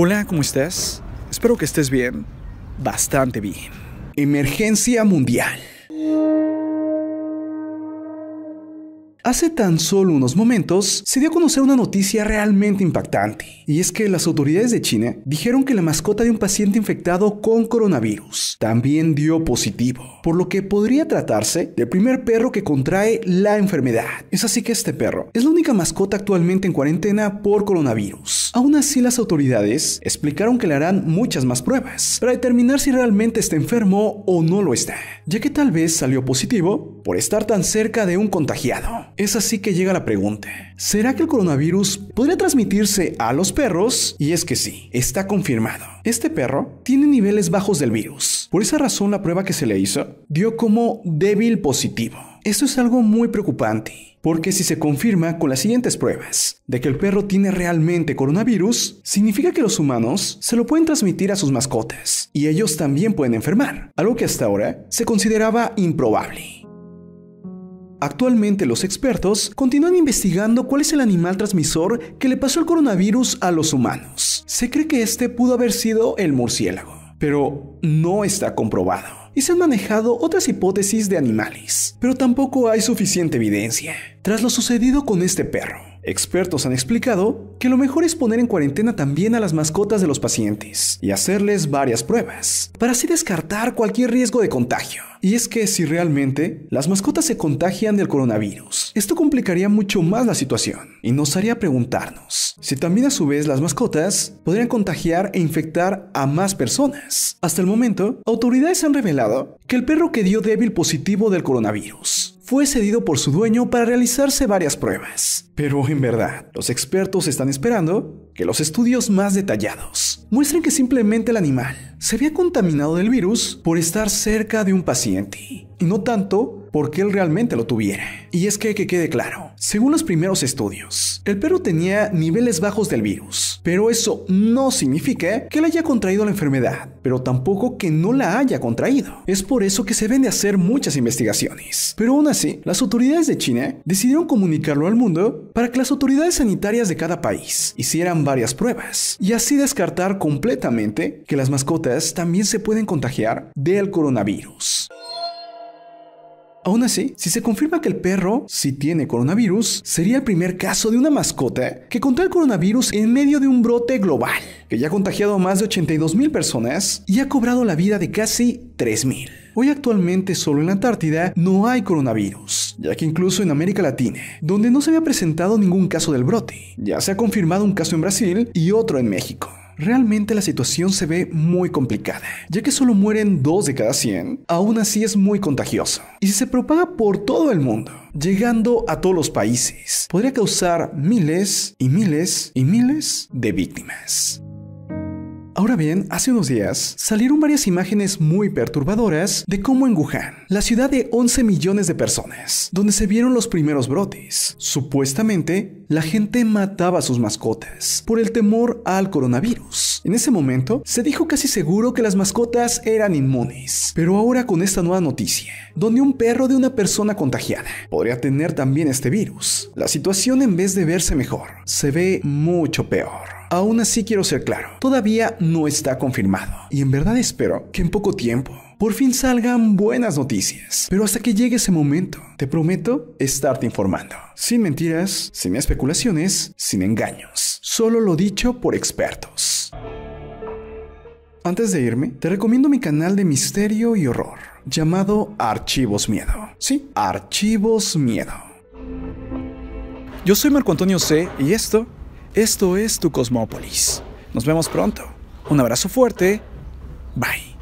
Hola, ¿cómo estás? Espero que estés bien, bastante bien. Emergencia mundial. Hace tan solo unos momentos se dio a conocer una noticia realmente impactante, y es que las autoridades de China dijeron que la mascota de un paciente infectado con coronavirus también dio positivo, por lo que podría tratarse del primer perro que contrae la enfermedad. Es así que este perro es la única mascota actualmente en cuarentena por coronavirus. Aún así, las autoridades explicaron que le harán muchas más pruebas para determinar si realmente está enfermo o no lo está, ya que tal vez salió positivo por estar tan cerca de un contagiado. Es así que llega la pregunta, ¿será que el coronavirus podría transmitirse a los perros? Y es que sí, está confirmado. Este perro tiene niveles bajos del virus. Por esa razón la prueba que se le hizo dio como débil positivo. Esto es algo muy preocupante, porque si se confirma con las siguientes pruebas de que el perro tiene realmente coronavirus, significa que los humanos se lo pueden transmitir a sus mascotas y ellos también pueden enfermar, algo que hasta ahora se consideraba improbable. Actualmente los expertos continúan investigando cuál es el animal transmisor que le pasó el coronavirus a los humanos. Se cree que este pudo haber sido el murciélago, pero no está comprobado. Y se han manejado otras hipótesis de animales, pero tampoco hay suficiente evidencia. Tras lo sucedido con este perro, expertos han explicado que lo mejor es poner en cuarentena también a las mascotas de los pacientes y hacerles varias pruebas, para así descartar cualquier riesgo de contagio. Y es que si realmente las mascotas se contagian del coronavirus, esto complicaría mucho más la situación y nos haría preguntarnos si también a su vez las mascotas podrían contagiar e infectar a más personas. Hasta el momento, autoridades han revelado que el perro que dio débil positivo del coronavirus fue cedido por su dueño para realizarse varias pruebas. Pero en verdad, los expertos están esperando que los estudios más detallados muestran que simplemente el animal se había contaminado del virus por estar cerca de un paciente y no tanto porque él realmente lo tuviera. Y es que, que quede claro, según los primeros estudios, el perro tenía niveles bajos del virus, pero eso no significa que él haya contraído la enfermedad, pero tampoco que no la haya contraído. Es por eso que se ven de hacer muchas investigaciones. Pero aún así, las autoridades de China decidieron comunicarlo al mundo para que las autoridades sanitarias de cada país hicieran varias pruebas y así descartar completamente que las mascotas también se pueden contagiar del coronavirus. Aún así, si se confirma que el perro sí si tiene coronavirus, sería el primer caso de una mascota que contrae el coronavirus en medio de un brote global, que ya ha contagiado a más de 82 mil personas y ha cobrado la vida de casi 3.000. Hoy actualmente solo en la Antártida no hay coronavirus, ya que incluso en América Latina, donde no se había presentado ningún caso del brote, ya se ha confirmado un caso en Brasil y otro en México realmente la situación se ve muy complicada, ya que solo mueren dos de cada 100, aún así es muy contagioso. Y si se propaga por todo el mundo, llegando a todos los países, podría causar miles y miles y miles de víctimas. Ahora bien, hace unos días salieron varias imágenes muy perturbadoras de cómo en Wuhan, la ciudad de 11 millones de personas, donde se vieron los primeros brotes, supuestamente la gente mataba a sus mascotas por el temor al coronavirus. En ese momento se dijo casi seguro que las mascotas eran inmunes, pero ahora con esta nueva noticia, donde un perro de una persona contagiada podría tener también este virus, la situación en vez de verse mejor, se ve mucho peor. Aún así quiero ser claro, todavía no está confirmado y en verdad espero que en poco tiempo por fin salgan buenas noticias. Pero hasta que llegue ese momento, te prometo estarte informando. Sin mentiras, sin especulaciones, sin engaños. Solo lo dicho por expertos. Antes de irme, te recomiendo mi canal de misterio y horror, llamado Archivos Miedo. Sí, Archivos Miedo. Yo soy Marco Antonio C y esto esto es tu Cosmópolis. Nos vemos pronto. Un abrazo fuerte. Bye.